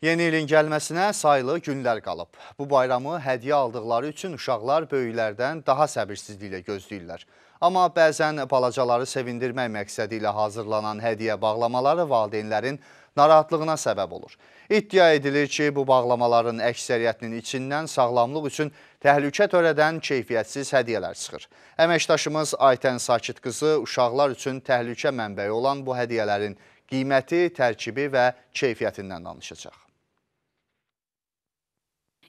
Yeni ilin gəlməsinə sayılı günlər qalıb. Bu bayramı hədiyə aldıqları üçün uşaqlar böyüklərdən daha səbirsizliklə gözləyirlər. Amma bəzən balacaları sevindirmək məqsədi ilə hazırlanan hədiyə bağlamaları valideynlərin narahatlığına səbəb olur. İddia edilir ki, bu bağlamaların əksəriyyətinin içindən sağlamlıq üçün təhlükə törədən keyfiyyətsiz hədiyələr çıxır. Əməkdaşımız Aytən Sakit qızı uşaqlar üçün təhlükə mənbəyi olan bu hədiyələrin qiyməti, tərkibi və keyfiyyətindən danışacaq.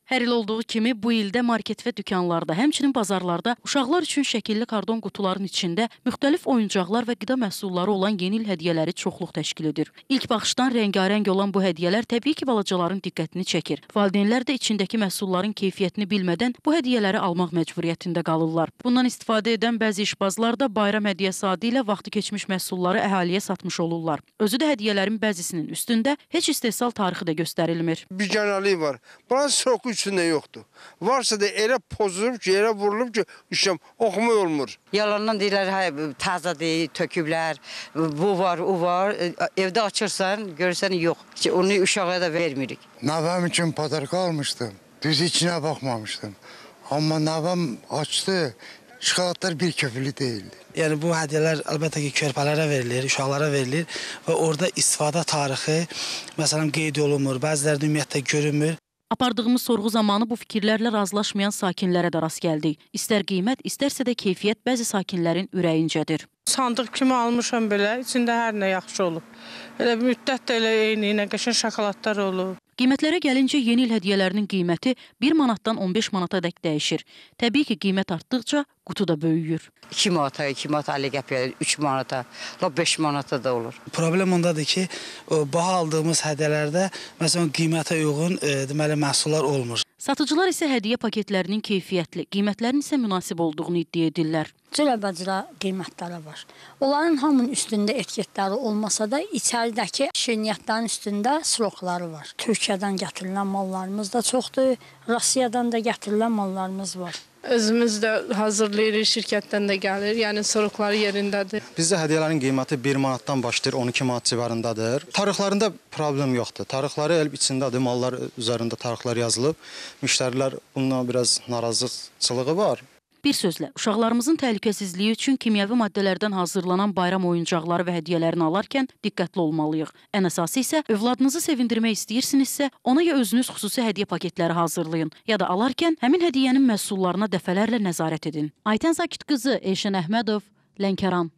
Hər il olduğu kimi bu ildə market və dükanlarda, həmçinin bazarlarda uşaqlar üçün şəkilli karton qutuların içində müxtəlif oyuncaqlar və qida məhsulları olan yeni il hədiyyələri çoxluq təşkil edir. İlk baxışdan rəngarəng olan bu hədiyyələr təbii ki, balacaların diqqətini çəkir. Valideynlər də içindəki məhsulların keyfiyyətini bilmədən bu hədiyyələri almaq məcburiyyətində qalırlar. Bundan istifadə edən bəzi işbazlar da bayram hədiyyəsi adı ilə vaxtı keçmiş məhsulları əhaliyə satmış olurlar. Özü də hədiyyələrin bəzisinin üstündə heç istehsal tarixi də göstərilmir. Bir gənəlik var. Bura soku içində yoxdur. Varsa da elə pozulub ki, elə vurulub ki, işləm oxumaq olmur. Yalandan deyirlər, hə, təzədir, töküblər, bu var, o var. E, evdə açırsan, görürsən, yox. Onu uşağa da vermirik. Nəvəm üçün patarka almışdım. Düz içinə baxmamışdım. Amma nəvəm açdı, şokoladlar bir köpülü deyildi. Yəni bu hədiyyələr əlbəttə ki, körpələrə verilir, uşaqlara verilir və orada istifadə tarixi məsələn qeyd olunmur, bəzilərdə ümumiyyətlə görünmür. Apardığımız sorğu zamanı bu fikirlərlə razılaşmayan sakinlərə də rast gəldik. İstər qiymət, istərsə də keyfiyyət bəzi sakinlərin ürəyincədir. Sandıq kimi almışam belə, içində hər nə yaxşı olub. Elə bir müddət də elə eyni ilə qəşəng şokoladlar olub. Qiymətlərə gəlincə yeni il hədiyyələrinin qiyməti 1 manatdan 15 manata dək dəyişir. Təbii ki, qiymət artdıqca qutu da böyüyür. 2 manata, 2 manata 50 qəpiyə, 3 manata, la 5 manata da olur. Problem ondadır ki, baha aldığımız hədiyələrdə məsələn qiymətə uyğun e, deməli məhsullar olmur. Satıcılar isə hədiyyə paketlərinin keyfiyyətli, qiymətlərin isə münasib olduğunu iddia edirlər cürəbəcürə qiymətləri var. Onların hamının üstündə etiketləri olmasa da içəridəki şirniyyatların üstündə srokları var. Türkiyədən gətirilən mallarımız da çoxdur, Rusiyadan da gətirilən mallarımız var. Özümüz də hazırlayırıq, şirkətdən də gəlir. Yəni sorokları yerindədir. Bizdə hədiyyələrin qiyməti 1 manatdan başlayır 12 manat civarındadır. Tarixlərində problem yoxdur. Tarixləri elb içindədir, mallar üzərində tarixlər yazılıb. Müştərilər bununla biraz narazılığı var. Bir sözlə, uşaqlarımızın təhlükəsizliyi üçün kimyəvi maddələrdən hazırlanan bayram oyuncaqları və hədiyyələrini alarkən diqqətli olmalıyıq. Ən əsası isə övladınızı sevindirmək istəyirsinizsə, ona ya özünüz xüsusi hədiyyə paketləri hazırlayın, ya da alarkən həmin hədiyyənin məhsullarına dəfələrlə nəzarət edin. Aytən Sakit qızı Elşən Əhmədov, Lənkəran